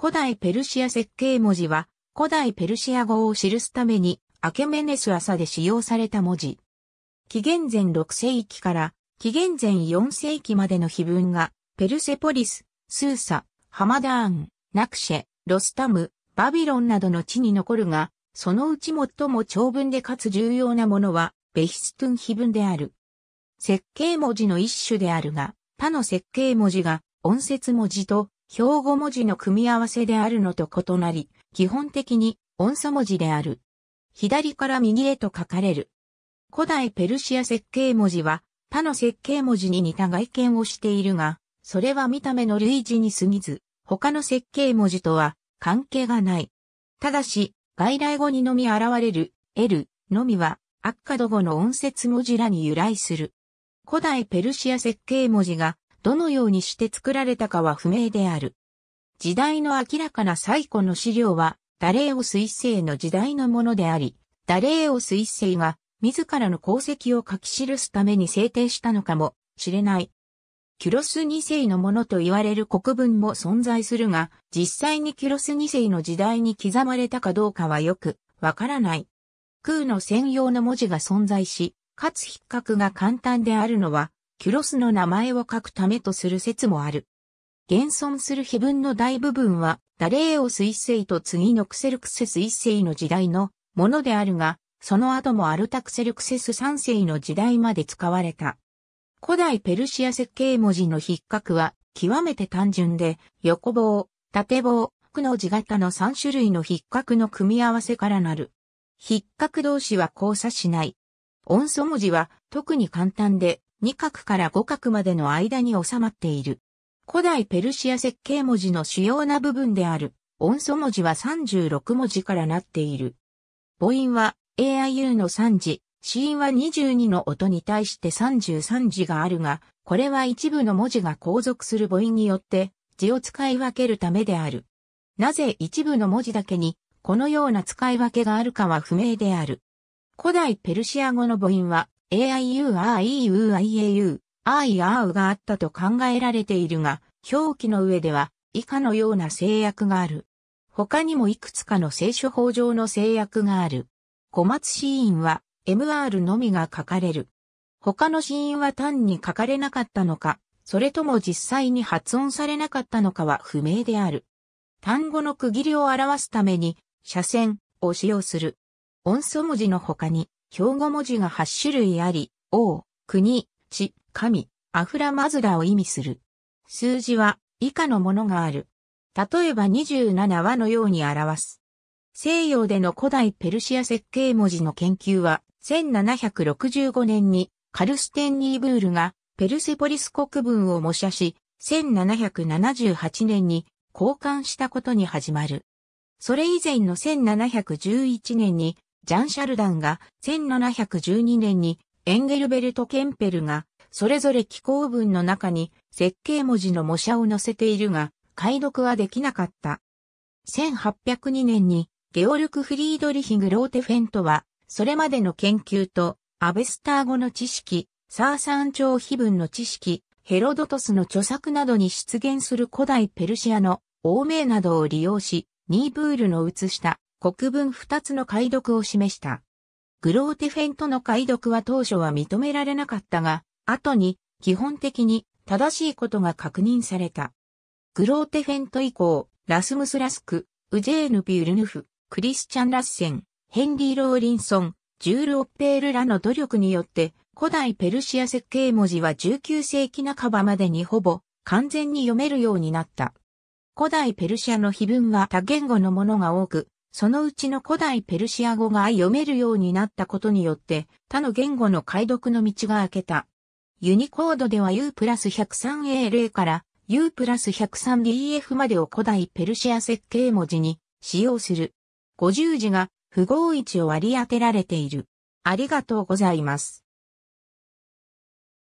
古代ペルシア設計文字は、古代ペルシア語を記すために、アケメネス朝で使用された文字。紀元前6世紀から紀元前4世紀までの碑文が、ペルセポリス、スーサ、ハマダーン、ナクシェ、ロスタム、バビロンなどの地に残るが、そのうち最も長文でかつ重要なものは、ベヒストゥン碑文である。設計文字の一種であるが、他の設計文字が音節文字と標語文字の組み合わせであるのと異なり、基本的に音素文字である。左から右へと書かれる。古代ペルシア設計文字は他の設計文字に似た外見をしているが、それは見た目の類似に過ぎず、他の設計文字とは関係がない。ただし、外来語にのみ現れる L のみはアッカド語の音節文字らに由来する。古代ペルシア設計文字がどのようにして作られたかは不明である。時代の明らかな最古の資料は、ダレーオス一世の時代のものであり、ダレーオス一世が自らの功績を書き記すために制定したのかもしれない。キュロス二世のものと言われる国文も存在するが、実際にキュロス二世の時代に刻まれたかどうかはよくわからない。空の専用の文字が存在し、かつ筆格が簡単であるのはキュロスの名前を書くためとする説もある。現存する碑文の大部分は、ダレーオス一世と次のクセルクセス一世の時代のものであるが、その後もアルタクセルクセス三世の時代まで使われた。古代ペルシア設計文字の筆格は、極めて単純で、横棒、縦棒、句の字型の3種類の筆格の組み合わせからなる。筆格同士は交差しない。音素文字は特に簡単で、2画から5画までの間に収まっている。古代ペルシア設計文字の主要な部分である、音素文字は36文字からなっている。母音は AIU の3字、子音は22の音に対して33字があるが、これは一部の文字が後続する母音によって字を使い分けるためである。なぜ一部の文字だけにこのような使い分けがあるかは不明である。古代ペルシア語の母音は AIU、REU、IAU、IR があったと考えられているが、表記の上では以下のような制約がある。他にもいくつかの聖書法上の制約がある。小松シーンは MR のみが書かれる。他のシーンは単に書かれなかったのか、それとも実際に発音されなかったのかは不明である。単語の区切りを表すために、斜線を使用する。音素文字の他に、標語文字が8種類あり、王、国、地、神、アフラマズラを意味する。数字は以下のものがある。例えば27話のように表す。西洋での古代ペルシア設計文字の研究は1765年にカルステンニーブールがペルセポリス国文を模写し、1778年に交換したことに始まる。それ以前の1711年にジャン・シャルダンが1712年にエンゲルベルト・ケンペルがそれぞれ気候文の中に設計文字の模写を載せているが解読はできなかった。1802年にゲオルク・フリードリヒグ・ローテフェントはそれまでの研究とアベスター語の知識、サーサン朝碑文の知識、ヘロドトスの著作などに出現する古代ペルシアの王名などを利用し、ニーブールの写した国文二つの解読を示した。グローテフェントの解読は当初は認められなかったが、後に基本的に正しいことが確認された。グローテフェント以降、ラスムス・ラスク、ウジェーヌ・ビュルヌフ、クリスチャン・ラッセン、ヘンリー・ローリンソン、ジュール・オッペールらの努力によって、古代ペルシア設計文字は19世紀半ばまでにほぼ完全に読めるようになった。古代ペルシアの碑文は多言語のものが多く、そのうちの古代ペルシア語が読めるようになったことによって他の言語の解読の道が開けた。ユニコードでは U プラス 103AL から U プラス 103DF までを古代ペルシア設計文字に使用する。50字が符号位置を割り当てられている。ありがとうございます。